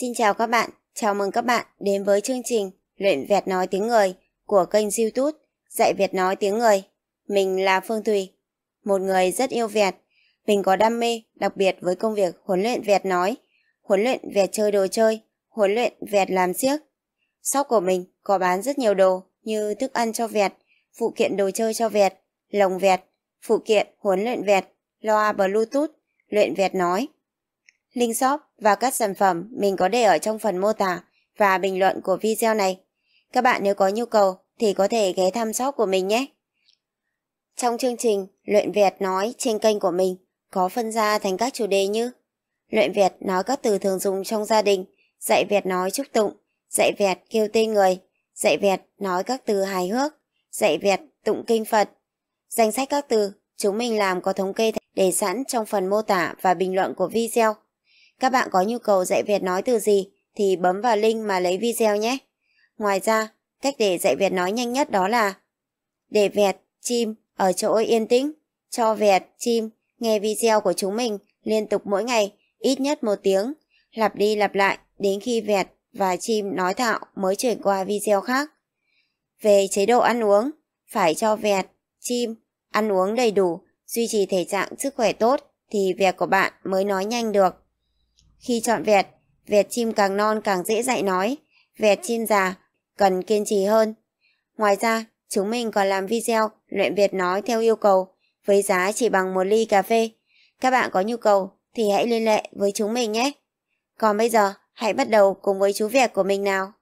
Xin chào các bạn, chào mừng các bạn đến với chương trình Luyện Việt Nói Tiếng Người của kênh youtube Dạy Việt Nói Tiếng Người. Mình là Phương Thùy, một người rất yêu Việt. Mình có đam mê đặc biệt với công việc huấn luyện Việt nói, huấn luyện Việt chơi đồ chơi, huấn luyện Việt làm siếc. Shop của mình có bán rất nhiều đồ như thức ăn cho Việt, phụ kiện đồ chơi cho Việt, lồng Việt, phụ kiện huấn luyện Việt, loa Bluetooth, luyện Việt nói. Link shop và các sản phẩm mình có để ở trong phần mô tả và bình luận của video này. Các bạn nếu có nhu cầu thì có thể ghé thăm shop của mình nhé. Trong chương trình Luyện Việt nói trên kênh của mình có phân ra thành các chủ đề như Luyện Việt nói các từ thường dùng trong gia đình, dạy Việt nói chúc tụng, dạy Việt kêu tên người, dạy Việt nói các từ hài hước, dạy Việt tụng kinh Phật. Danh sách các từ chúng mình làm có thống kê để sẵn trong phần mô tả và bình luận của video. Các bạn có nhu cầu dạy Việt nói từ gì thì bấm vào link mà lấy video nhé. Ngoài ra, cách để dạy Việt nói nhanh nhất đó là để Việt, chim ở chỗ yên tĩnh, cho Việt, chim nghe video của chúng mình liên tục mỗi ngày, ít nhất một tiếng, lặp đi lặp lại đến khi Việt và chim nói thạo mới chuyển qua video khác. Về chế độ ăn uống, phải cho Việt, chim ăn uống đầy đủ, duy trì thể trạng sức khỏe tốt thì việc của bạn mới nói nhanh được. Khi chọn vẹt, vẹt chim càng non càng dễ dạy nói, vẹt chim già cần kiên trì hơn. Ngoài ra, chúng mình còn làm video luyện vẹt nói theo yêu cầu, với giá chỉ bằng một ly cà phê. Các bạn có nhu cầu thì hãy liên hệ với chúng mình nhé. Còn bây giờ, hãy bắt đầu cùng với chú vẹt của mình nào.